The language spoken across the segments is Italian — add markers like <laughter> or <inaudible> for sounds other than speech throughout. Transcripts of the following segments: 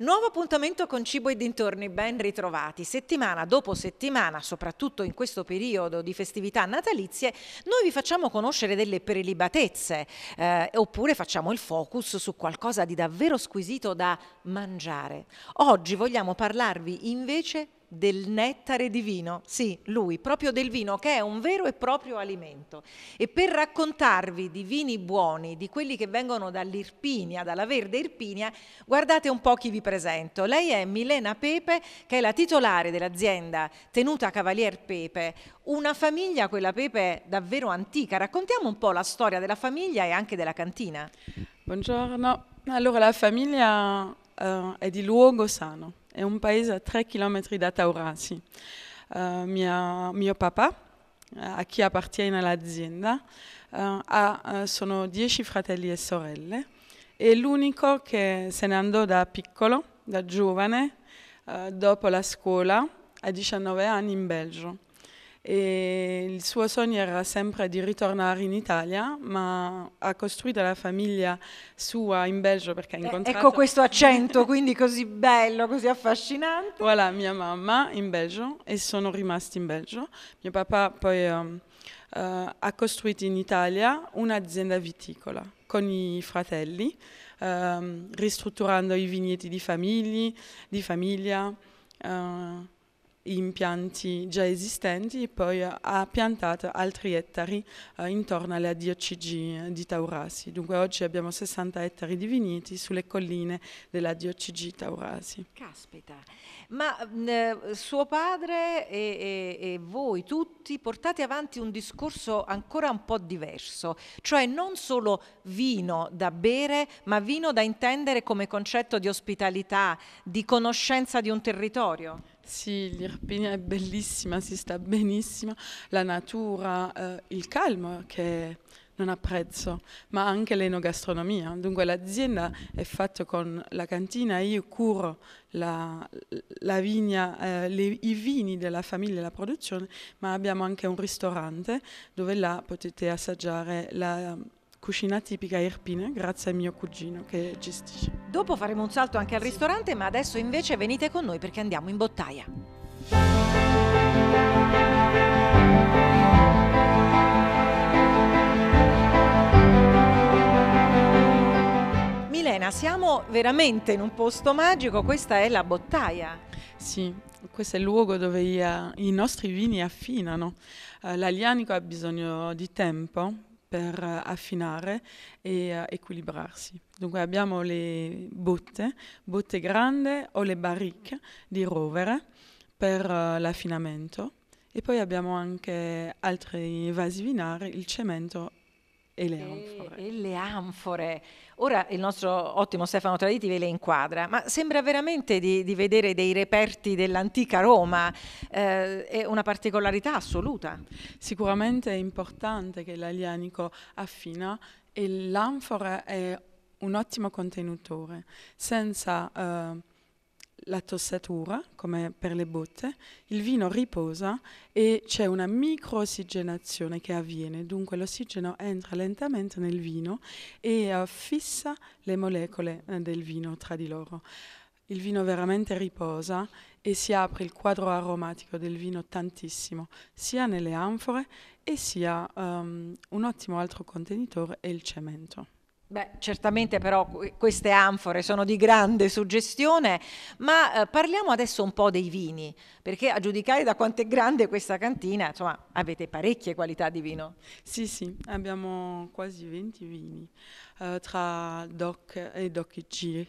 Nuovo appuntamento con Cibo e dintorni, ben ritrovati. Settimana dopo settimana, soprattutto in questo periodo di festività natalizie, noi vi facciamo conoscere delle prelibatezze, eh, oppure facciamo il focus su qualcosa di davvero squisito da mangiare. Oggi vogliamo parlarvi invece del nettare divino, sì, lui, proprio del vino, che è un vero e proprio alimento. E per raccontarvi di vini buoni, di quelli che vengono dall'Irpinia, dalla Verde Irpinia, guardate un po' chi vi presento. Lei è Milena Pepe, che è la titolare dell'azienda Tenuta Cavalier Pepe, una famiglia, quella Pepe, davvero antica. Raccontiamo un po' la storia della famiglia e anche della cantina. Buongiorno, allora la famiglia eh, è di luogo sano è un paese a 3 km da Taurasi. Uh, mia, mio papà, uh, a chi appartiene all'azienda, uh, ha, sono 10 fratelli e sorelle, è l'unico che se ne andò da piccolo, da giovane, dopo la scuola, a 19 anni in Belgio e il suo sogno era sempre di ritornare in Italia, ma ha costruito la famiglia sua in Belgio perché ha eh, incontrato... ecco questo accento, quindi così bello, così affascinante. Voilà, mia mamma in Belgio e sono rimasti in Belgio. Mio papà poi um, uh, ha costruito in Italia un'azienda viticola con i fratelli, um, ristrutturando i vigneti di, famigli, di famiglia. Uh, impianti già esistenti e poi ha piantato altri ettari eh, intorno alla DOCG di Taurasi. Dunque oggi abbiamo 60 ettari di viniti sulle colline della DOCG Taurasi. Caspita, ma mh, eh, suo padre e, e, e voi tutti portate avanti un discorso ancora un po' diverso, cioè non solo vino da bere, ma vino da intendere come concetto di ospitalità, di conoscenza di un territorio. Sì, l'Irpinia è bellissima, si sta benissimo, la natura, eh, il calmo che non ha prezzo, ma anche l'enogastronomia. Dunque l'azienda è fatta con la cantina, io curo la, la vigna, eh, le, i vini della famiglia e la produzione, ma abbiamo anche un ristorante dove là potete assaggiare la cucina tipica irpina grazie al mio cugino che gestisce. Dopo faremo un salto anche al sì. ristorante, ma adesso invece venite con noi perché andiamo in bottaia. Milena, siamo veramente in un posto magico, questa è la bottaia. Sì, questo è il luogo dove i, eh, i nostri vini affinano. Uh, eh, L'aglianico ha bisogno di tempo per affinare e eh, equilibrarsi. Dunque abbiamo le botte, botte grandi o le barricche di rovere per eh, l'affinamento e poi abbiamo anche altri vasi vinari, il cemento e le, anfore. E, e le anfore. Ora il nostro ottimo Stefano Traditi ve le inquadra, ma sembra veramente di, di vedere dei reperti dell'antica Roma, eh, è una particolarità assoluta. Sicuramente è importante che l'alianico affina e l'anfora è un ottimo contenitore, senza... Eh, la tossatura, come per le botte, il vino riposa e c'è una microossigenazione che avviene, dunque l'ossigeno entra lentamente nel vino e uh, fissa le molecole eh, del vino tra di loro. Il vino veramente riposa e si apre il quadro aromatico del vino tantissimo, sia nelle anfore e sia um, un ottimo altro contenitore è il cemento. Beh, certamente però queste anfore sono di grande suggestione, ma eh, parliamo adesso un po' dei vini, perché a giudicare da quanto è grande questa cantina, insomma, avete parecchie qualità di vino. Sì, sì, abbiamo quasi 20 vini eh, tra DOC e DOC IG.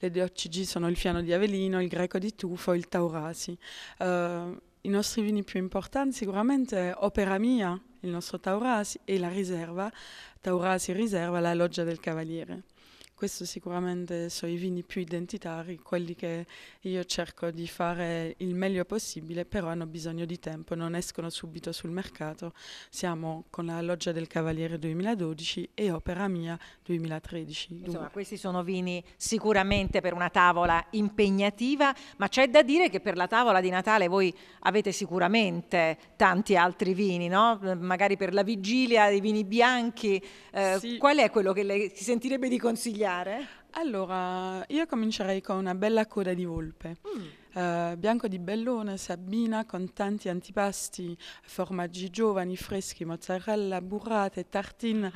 Le DOC DOCG sono il Fiano di Avellino, il Greco di Tufo, il Taurasi. Eh, i nostri vini più importanti sicuramente Opera Mia, il nostro Taurasi, e la riserva, Taurasi Riserva, la loggia del Cavaliere questo sicuramente sono i vini più identitari, quelli che io cerco di fare il meglio possibile, però hanno bisogno di tempo, non escono subito sul mercato. Siamo con la Loggia del Cavaliere 2012 e Opera Mia 2013. Insomma, Dunque. questi sono vini sicuramente per una tavola impegnativa, ma c'è da dire che per la tavola di Natale voi avete sicuramente tanti altri vini, no? magari per la vigilia, i vini bianchi. Eh, sì. Qual è quello che lei si sentirebbe di consigliare? consigliare? Allora, io comincerei con una bella coda di volpe. Mm. Uh, bianco di bellone si con tanti antipasti, formaggi giovani, freschi, mozzarella, burrate, tartine.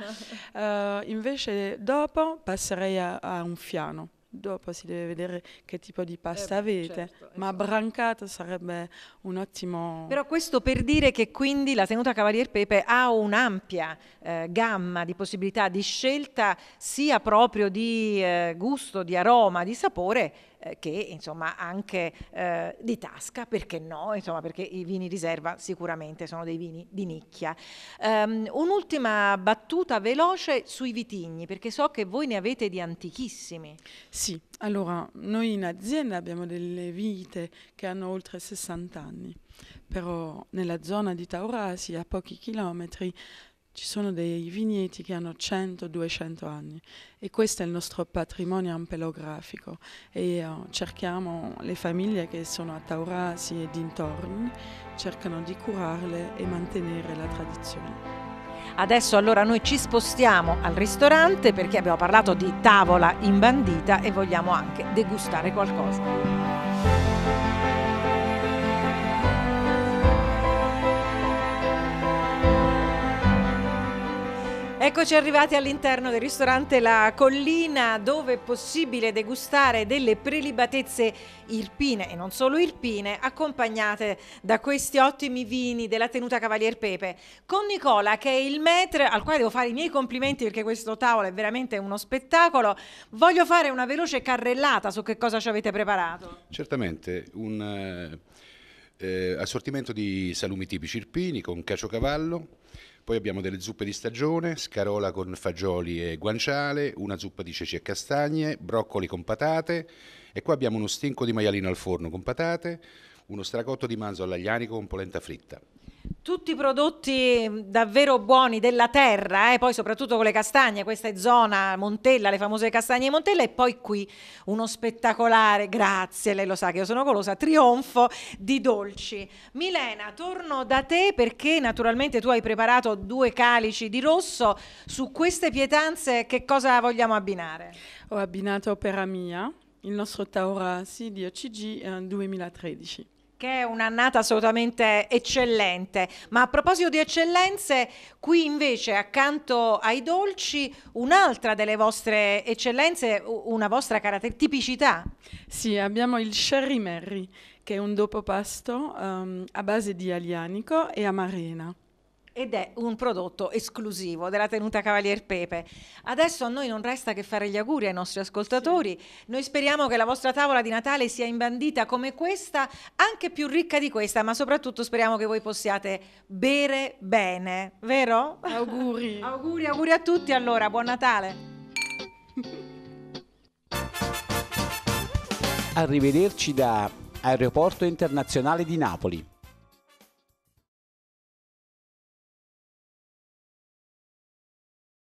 Uh, <laughs> invece dopo passerei a, a un fiano dopo si deve vedere che tipo di eh, pasta eh, avete, certo, ma esatto. brancata sarebbe un ottimo... Però questo per dire che quindi la tenuta Cavalier Pepe ha un'ampia eh, gamma di possibilità di scelta sia proprio di eh, gusto, di aroma, di sapore, eh, che insomma anche eh, di tasca, perché no? Insomma, perché i vini riserva sicuramente sono dei vini di nicchia. Um, un'ultima battuta veloce sui vitigni, perché so che voi ne avete di antichissimi. Sì, allora noi in azienda abbiamo delle vite che hanno oltre 60 anni, però nella zona di Taurasi, a pochi chilometri, ci sono dei vigneti che hanno 100-200 anni e questo è il nostro patrimonio ampelografico e uh, cerchiamo le famiglie che sono a Taurasi e dintorni, cercano di curarle e mantenere la tradizione. Adesso allora noi ci spostiamo al ristorante perché abbiamo parlato di tavola imbandita e vogliamo anche degustare qualcosa. Eccoci arrivati all'interno del ristorante La Collina dove è possibile degustare delle prelibatezze irpine e non solo irpine accompagnate da questi ottimi vini della tenuta Cavalier Pepe con Nicola che è il maître al quale devo fare i miei complimenti perché questo tavolo è veramente uno spettacolo voglio fare una veloce carrellata su che cosa ci avete preparato certamente un eh, eh, assortimento di salumi tipici irpini con caciocavallo, poi abbiamo delle zuppe di stagione, scarola con fagioli e guanciale, una zuppa di ceci e castagne, broccoli con patate e qua abbiamo uno stinco di maialino al forno con patate, uno stracotto di manzo all'aglianico con polenta fritta. Tutti i prodotti davvero buoni della terra, eh? poi soprattutto con le castagne, questa è zona Montella, le famose castagne di Montella e poi qui uno spettacolare, grazie, lei lo sa che io sono golosa, trionfo di dolci. Milena, torno da te perché naturalmente tu hai preparato due calici di rosso, su queste pietanze che cosa vogliamo abbinare? Ho abbinato Opera Mia, il nostro Taurasi di OCG 2013. Eh, che è un'annata assolutamente eccellente. Ma a proposito di eccellenze, qui invece accanto ai dolci un'altra delle vostre eccellenze, una vostra tipicità. Sì, abbiamo il Sherry Merry, che è un dopopasto um, a base di alianico e amarena ed è un prodotto esclusivo della tenuta Cavalier Pepe. Adesso a noi non resta che fare gli auguri ai nostri ascoltatori. Sì. Noi speriamo che la vostra tavola di Natale sia imbandita come questa, anche più ricca di questa, ma soprattutto speriamo che voi possiate bere bene, vero? Auguri. <laughs> auguri, auguri a tutti allora, buon Natale. Arrivederci da Aeroporto Internazionale di Napoli.